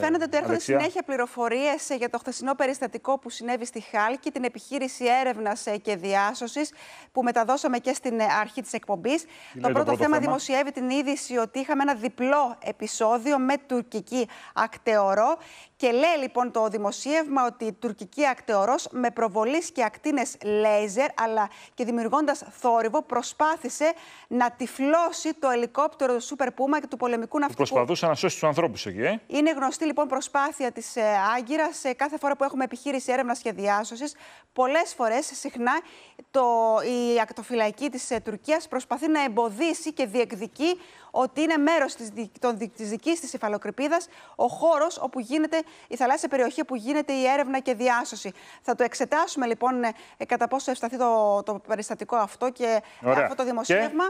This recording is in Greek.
Φαίνεται ότι έρχονται συνέχεια πληροφορίες ε, για το χθεσινό περιστατικό που συνέβη στη Χάλκη, την επιχείρηση έρευνας ε, και διάσωσης που μεταδώσαμε και στην ε, αρχή της εκπομπής. Το πρώτο, θέμα, δημοσιεύει την είδηση ότι είχαμε ένα διπλό επεισόδιο με τουρκική ακτεωρό. Και λέει λοιπόν το δημοσίευμα ότι η τουρκική ακτεωρός με προβολής και ακτίνες λέιζερ αλλά και δημιουργώντας θόρυβο προσπάθησε να τυφλώσει το ελικόπτερο του Σούπερ Πούμα και του πολεμικού ναυτικού. Προσπαθούσε να σώσει τους ανθρώπους εκεί, ε? Είναι αυτή λοιπόν προσπάθεια της ε, Άγκυρας, ε, κάθε φορά που έχουμε επιχείρηση έρευνας και διάσωσης, πολλές φορές συχνά το, η ακτοφυλακή της ε, Τουρκίας προσπαθεί να εμποδίσει και διεκδικεί ότι είναι μέρος της δικής της υφαλοκρηπίδας ο χώρος όπου γίνεται η θαλάσσια περιοχή όπου γίνεται η έρευνα και διάσωση. Θα το εξετάσουμε λοιπόν κατά πόσο ευσταθεί το, το περιστατικό αυτό και αυτό το δημοσίευμα.